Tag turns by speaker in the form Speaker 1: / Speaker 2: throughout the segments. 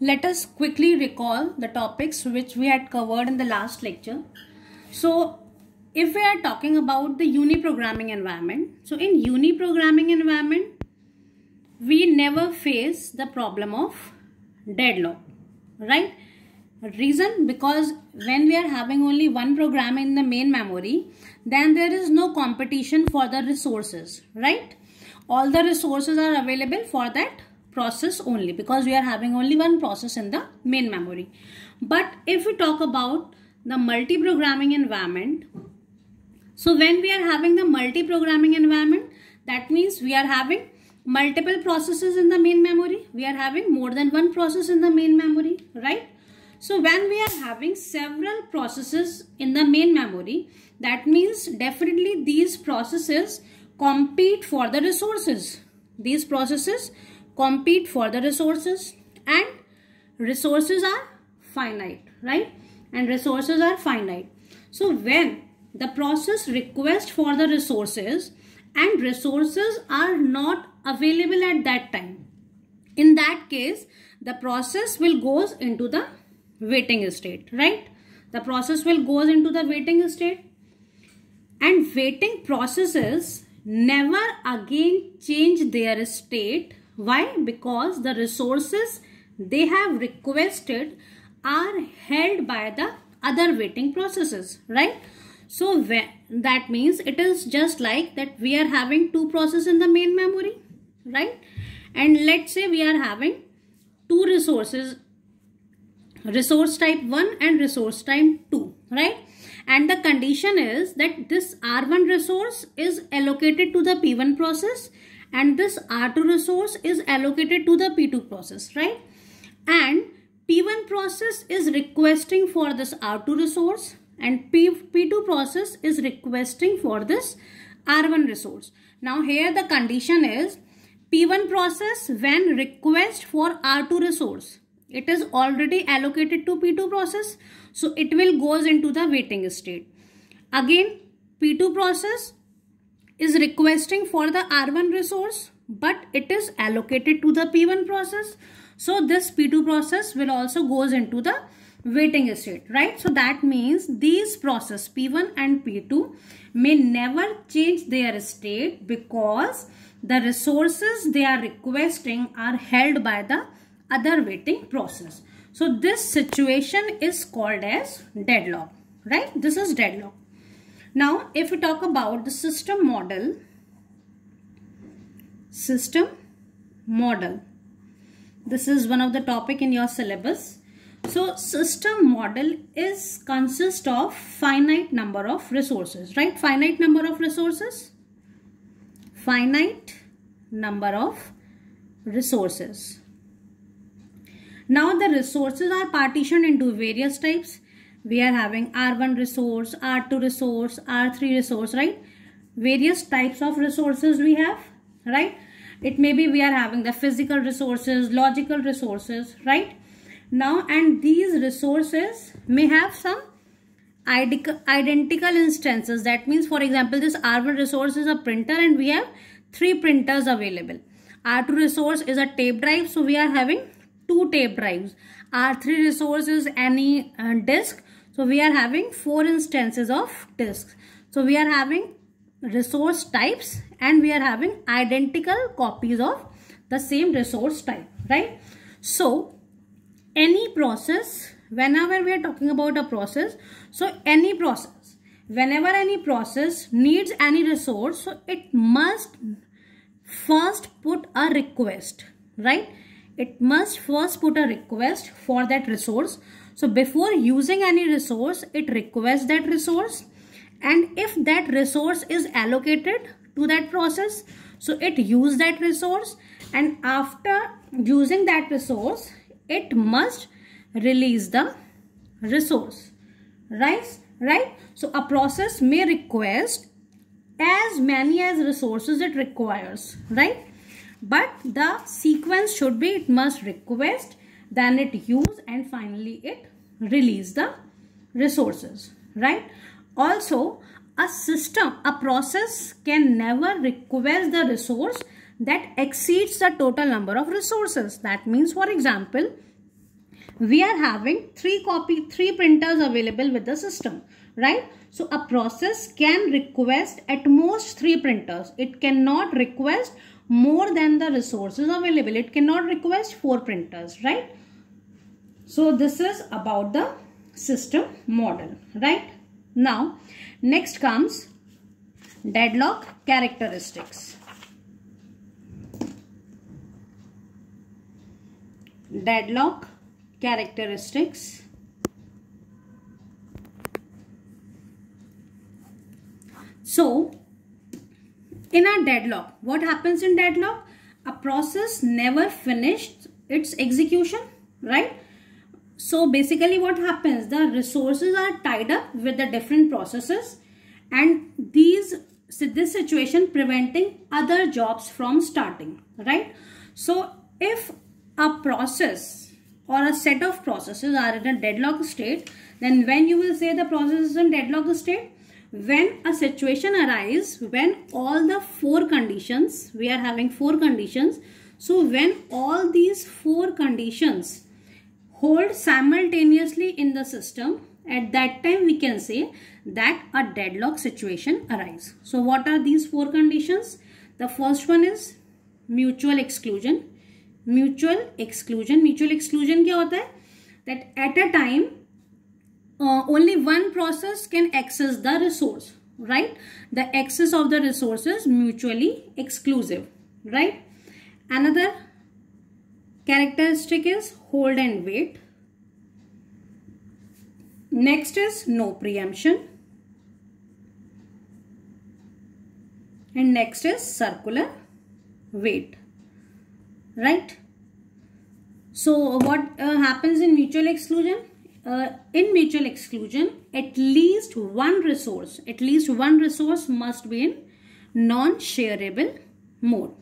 Speaker 1: let us quickly recall the topics which we had covered in the last lecture. So if we are talking about the uni-programming environment, so in uni-programming environment, we never face the problem of deadlock, right? Reason because when we are having only one program in the main memory, then there is no competition for the resources, right? All the resources are available for that process only because we are having only one process in the main memory. But if we talk about the multi-programming environment, so when we are having the multi-programming environment, that means we are having multiple processes in the main memory. We are having more than one process in the main memory, right? So when we are having several processes in the main memory, that means definitely these processes compete for the resources. These processes compete for the resources and resources are finite right and resources are finite so when the process requests for the resources and resources are not available at that time in that case the process will goes into the waiting state right the process will goes into the waiting state and waiting processes never again change their state why? Because the resources they have requested are held by the other waiting processes, right? So that means it is just like that we are having two processes in the main memory, right? And let's say we are having two resources, resource type 1 and resource type 2, right? And the condition is that this R1 resource is allocated to the P1 process and this R2 resource is allocated to the P2 process, right? And P1 process is requesting for this R2 resource and P, P2 process is requesting for this R1 resource. Now here the condition is P1 process when request for R2 resource. It is already allocated to P2 process. So it will goes into the waiting state. Again P2 process is requesting for the R1 resource but it is allocated to the P1 process. So this P2 process will also goes into the waiting state, right? So that means these process P1 and P2 may never change their state because the resources they are requesting are held by the other waiting process. So this situation is called as deadlock, right? This is deadlock. Now, if we talk about the system model, system model. This is one of the topic in your syllabus. So, system model is consist of finite number of resources, right? Finite number of resources, finite number of resources. Now, the resources are partitioned into various types we are having R1 resource, R2 resource, R3 resource, right? Various types of resources we have, right? It may be we are having the physical resources, logical resources, right? Now, and these resources may have some identical instances. That means, for example, this R1 resource is a printer and we have three printers available. R2 resource is a tape drive, so we are having two tape drives. R3 resource is any uh, disk so we are having four instances of disks. So we are having resource types and we are having identical copies of the same resource type, right? So any process, whenever we are talking about a process, so any process, whenever any process needs any resource, so it must first put a request, right? It must first put a request for that resource. So before using any resource, it requests that resource and if that resource is allocated to that process, so it use that resource and after using that resource, it must release the resource, right? Right? So a process may request as many as resources it requires, right? But the sequence should be it must request then it use and finally it release the resources right also a system a process can never request the resource that exceeds the total number of resources that means for example we are having three copy three printers available with the system right so a process can request at most three printers it cannot request more than the resources available. It cannot request four printers, right? So this is about the system model, right? Now, next comes deadlock characteristics. Deadlock characteristics. So, in a deadlock what happens in deadlock a process never finished its execution right so basically what happens the resources are tied up with the different processes and these this situation preventing other jobs from starting right so if a process or a set of processes are in a deadlock state then when you will say the process is in deadlock state when a situation arises when all the four conditions we are having four conditions so when all these four conditions hold simultaneously in the system at that time we can say that a deadlock situation arises so what are these four conditions the first one is mutual exclusion mutual exclusion mutual exclusion kya hota hai that at a time uh, only one process can access the resource right the access of the resources mutually exclusive right another characteristic is hold and wait next is no preemption and next is circular wait right so what uh, happens in mutual exclusion uh, in mutual exclusion at least one resource at least one resource must be in non-shareable mode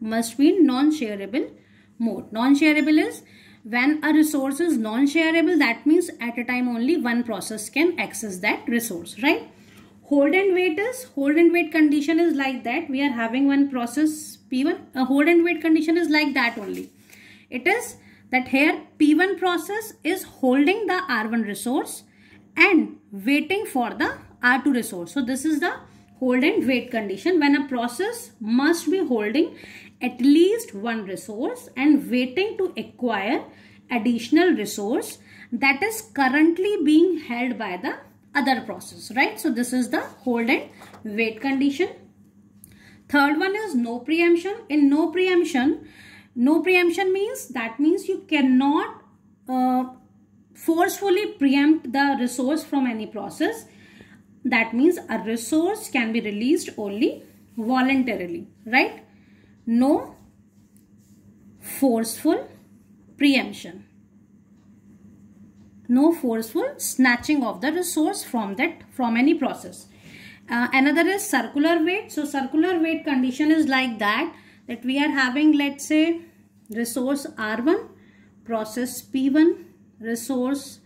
Speaker 1: must be in non-shareable mode non-shareable is when a resource is non-shareable that means at a time only one process can access that resource right hold and wait is hold and wait condition is like that we are having one process p1 a hold and wait condition is like that only it is that here P1 process is holding the R1 resource and waiting for the R2 resource. So this is the hold and wait condition when a process must be holding at least one resource and waiting to acquire additional resource that is currently being held by the other process, right? So this is the hold and wait condition. Third one is no preemption. In no preemption, no preemption means that means you cannot uh, forcefully preempt the resource from any process. That means a resource can be released only voluntarily, right? No forceful preemption. No forceful snatching of the resource from that from any process. Uh, another is circular weight. So circular weight condition is like that that we are having let's say resource R1 process P1 resource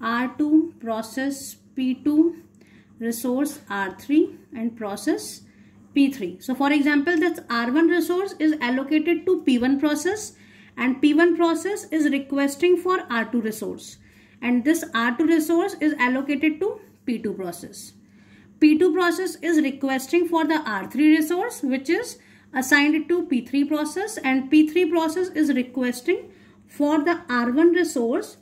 Speaker 1: R2 process P2 resource R3 and process P3. So for example that R1 resource is allocated to P1 process and P1 process is requesting for R2 resource and this R2 resource is allocated to P2 process. P2 process is requesting for the R3 resource which is assigned to P3 process and P3 process is requesting for the R1 resource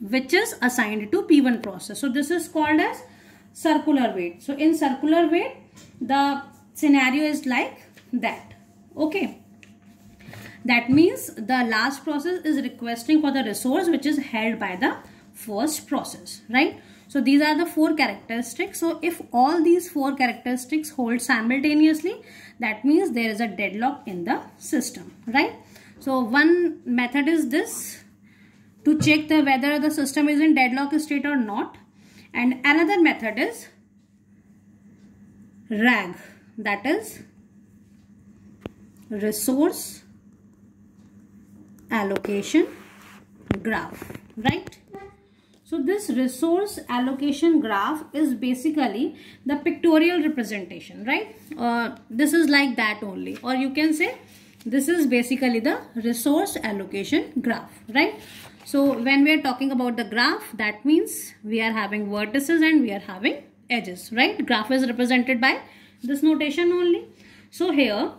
Speaker 1: which is assigned to P1 process. So this is called as circular wait. So in circular wait the scenario is like that. Okay. That means the last process is requesting for the resource which is held by the first process. Right. So these are the four characteristics. So if all these four characteristics hold simultaneously, that means there is a deadlock in the system, right? So one method is this to check the whether the system is in deadlock state or not. And another method is RAG that is resource allocation graph, right? So this resource allocation graph is basically the pictorial representation, right? Uh, this is like that only or you can say this is basically the resource allocation graph, right? So when we are talking about the graph, that means we are having vertices and we are having edges, right? Graph is represented by this notation only. So here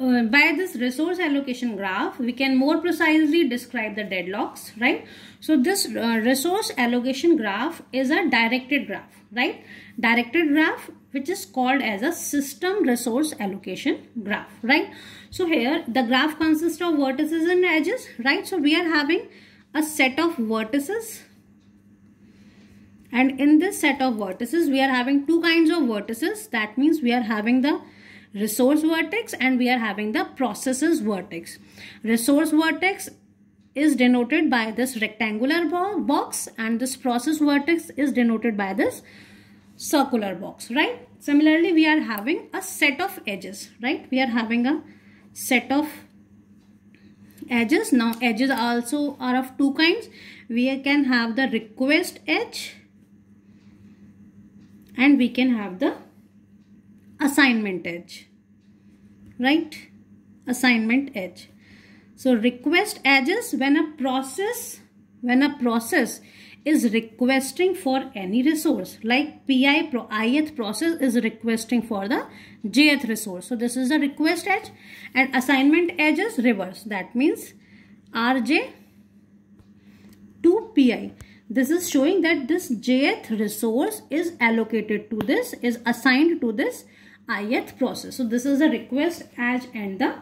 Speaker 1: uh, by this resource allocation graph, we can more precisely describe the deadlocks, right? So this uh, resource allocation graph is a directed graph, right? Directed graph, which is called as a system resource allocation graph, right? So here the graph consists of vertices and edges, right? So we are having a set of vertices and in this set of vertices, we are having two kinds of vertices. That means we are having the resource vertex and we are having the processes vertex. Resource vertex is denoted by this rectangular box and this process vertex is denoted by this circular box, right? Similarly, we are having a set of edges, right? We are having a set of edges. Now, edges also are of two kinds. We can have the request edge and we can have the assignment edge right assignment edge so request edges when a process when a process is requesting for any resource like pi pro ith process is requesting for the jth resource so this is the request edge and assignment edge is reverse that means rj to pi this is showing that this jth resource is allocated to this is assigned to this ith process. So this is the request edge and the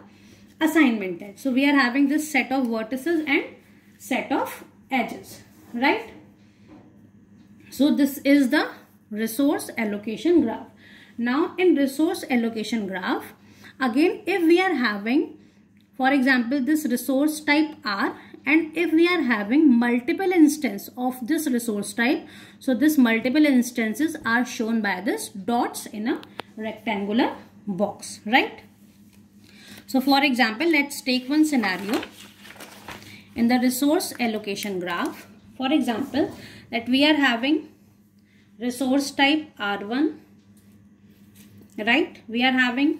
Speaker 1: assignment edge. So we are having this set of vertices and set of edges, right? So this is the resource allocation graph. Now in resource allocation graph, again if we are having for example this resource type R and if we are having multiple instance of this resource type so this multiple instances are shown by this dots in a rectangular box right so for example let's take one scenario in the resource allocation graph for example that we are having resource type r1 right we are having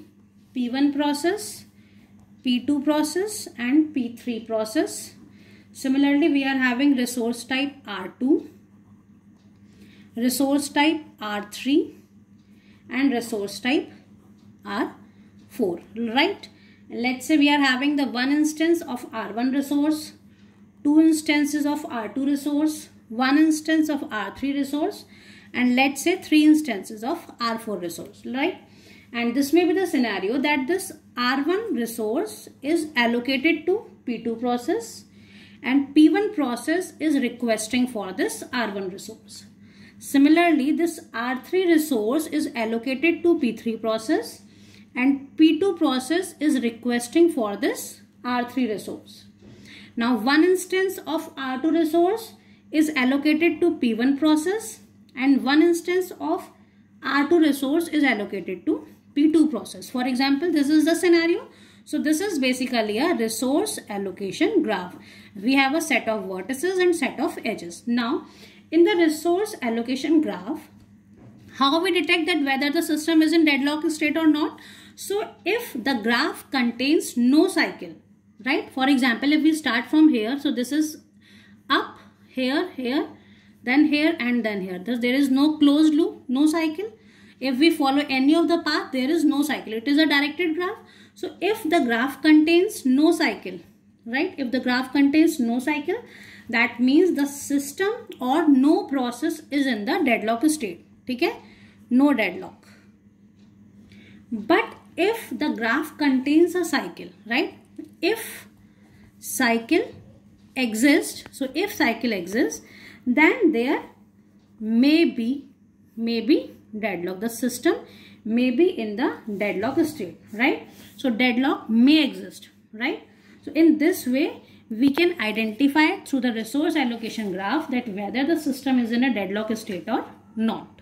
Speaker 1: p1 process p2 process and p3 process Similarly, we are having resource type R2, resource type R3 and resource type R4, right? Let's say we are having the one instance of R1 resource, two instances of R2 resource, one instance of R3 resource and let's say three instances of R4 resource, right? And this may be the scenario that this R1 resource is allocated to P2 process and P1 process is requesting for this R1 resource. Similarly, this R3 resource is allocated to P3 process and P2 process is requesting for this R3 resource. Now one instance of R2 resource is allocated to P1 process and one instance of R2 resource is allocated to P2 process. For example, this is the scenario so this is basically a resource allocation graph. We have a set of vertices and set of edges. Now in the resource allocation graph, how we detect that whether the system is in deadlock state or not? So if the graph contains no cycle, right? For example, if we start from here, so this is up, here, here, then here and then here. Thus there is no closed loop, no cycle. If we follow any of the path, there is no cycle. It is a directed graph. So if the graph contains no cycle, right? If the graph contains no cycle, that means the system or no process is in the deadlock state. Okay? No deadlock. But if the graph contains a cycle, right? If cycle exists, so if cycle exists, then there may be, may be deadlock. The system may be in the deadlock state, right? So deadlock may exist, right? So in this way, we can identify through the resource allocation graph that whether the system is in a deadlock state or not.